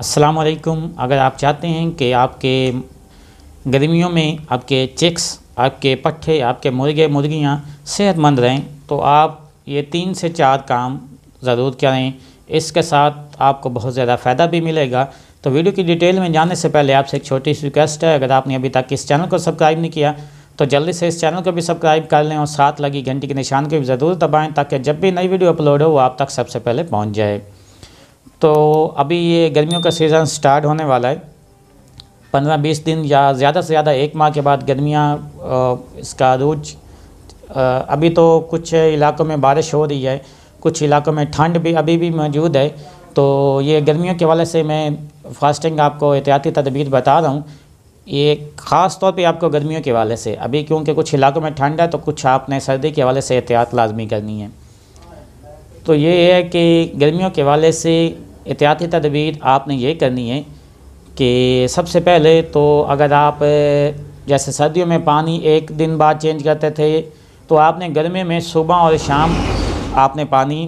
वालेकुम अगर आप चाहते हैं कि आपके गर्मियों में आपके चिक्स आपके पट्ठे आपके मुर्गे मुर्गियाँ सेहतमंद रहें तो आप ये तीन से चार काम ज़रूर करें इसके साथ आपको बहुत ज़्यादा फ़ायदा भी मिलेगा तो वीडियो की डिटेल में जाने से पहले आपसे एक छोटी सी रिक्वेस्ट है अगर आपने अभी तक इस चैनल को सब्सक्राइब नहीं किया तो जल्दी से इस चैनल को भी सब्सक्राइब कर लें और साथ लगी घंटी के निशान को भी ज़रूर दबाएँ ताकि जब भी नई वीडियो अपलोड हो वो आप तक सबसे पहले पहुँच जाए तो अभी ये गर्मियों का सीज़न स्टार्ट होने वाला है पंद्रह बीस दिन या ज़्यादा से ज़्यादा एक माह के बाद गर्मियाँ इसका रूज अभी तो कुछ इलाकों में बारिश हो रही है कुछ इलाकों में ठंड भी अभी भी मौजूद है तो ये गर्मियों के हवाले से मैं फास्टिंग आपको एहतियाती तदबीर बता रहा हूँ ये ख़ास तौर पे आपको गर्मियों के हवाले से अभी क्योंकि कुछ इलाकों में ठंड है तो कुछ आपने सर्दी के हवाले से एहतियात लाजमी करनी है तो ये है कि गर्मियों के हवाले से एहतियाती तदबीर आपने ये करनी है कि सबसे पहले तो अगर आप जैसे सर्दियों में पानी एक दिन बाद चेंज करते थे तो आपने गर्मी में सुबह और शाम आपने पानी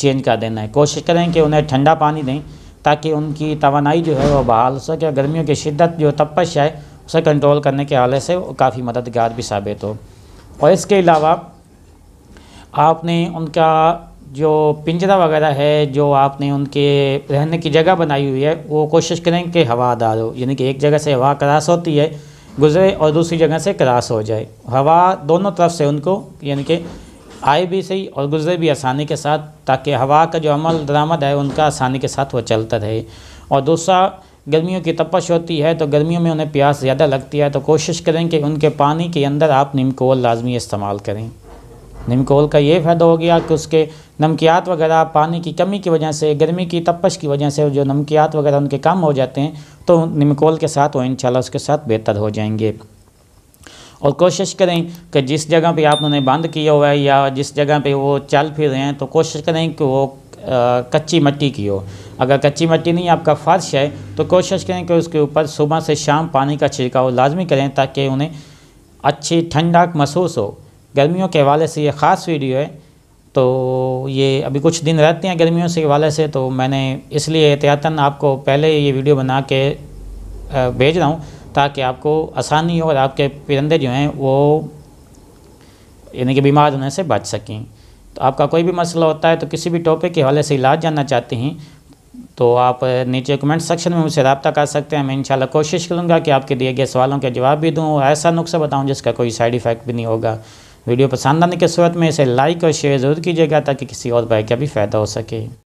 चेंज कर देना है कोशिश करें कि उन्हें ठंडा पानी दें ताकि उनकी तोानाई जो है वो बहाल हो सके गर्मियों की शिद्दत जो तपश है उसे कंट्रोल करने के हाले से काफ़ी मददगार भी साबित हो और इसके अलावा आपने उनका जो पिंजरा वगैरह है जो आपने उनके रहने की जगह बनाई हुई है वो कोशिश करें कि हवादार हो यानी कि एक जगह से हवा क्रास होती है गुजरे और दूसरी जगह से क्रास हो जाए हवा दोनों तरफ से उनको यानी कि आए भी सही और गुजरे भी आसानी के साथ ताकि हवा का जो अमल दरामद है उनका आसानी के साथ वो चलता रहे और दूसरा गर्मियों की तपश होती है तो गर्मियों में उन्हें प्यास ज़्यादा लगती है तो कोशिश करें कि उनके पानी के अंदर आप नीम को लाजमी इस्तेमाल करें निमकोल का ये फ़ायदा हो गया कि उसके नमकियात वगैरह पानी की कमी की वजह से गर्मी की तपश की वजह से जो नमकियात वगैरह उनके कम हो जाते हैं तो निमकोल के साथ वो इन उसके साथ बेहतर हो जाएंगे और कोशिश करें कि जिस जगह पे आप उन्हें बंद किया हुआ है या जिस जगह पे वो चल फिर रहे हैं तो कोशिश करें कि वो कच्ची मिट्टी की हो अगर कच्ची मिट्टी नहीं आपका फ़र्श है तो कोशिश करें कि उसके ऊपर सुबह से शाम पानी का छिड़काव लाजमी करें ताकि उन्हें अच्छी ठंडक महसूस हो गर्मियों के हवाले से ये ख़ास वीडियो है तो ये अभी कुछ दिन रहते हैं गर्मियों से हवाले से तो मैंने इसलिए एहतियातन आपको पहले ये वीडियो बना के भेज रहा हूँ ताकि आपको आसानी हो और आपके परिंदे जो हैं वो यानी कि बीमार होने से बच सकें तो आपका कोई भी मसला होता है तो किसी भी टॉपिक के हवाले से इलाज जानना चाहते हैं तो आप नीचे कमेंट सेक्शन में मुझसे रबता कर सकते हैं मैं इंशाल्लाह कोशिश करूँगा कि आपके दिए गए सवालों के जवाब भी दूँ और ऐसा नुस्खा बताऊँ जिसका कोई साइड इफ़ेक्ट भी नहीं होगा वीडियो पसंद आने के सूरत में इसे लाइक और शेयर ज़रूर कीजिएगा ताकि किसी और भाई का भी फ़ायदा हो सके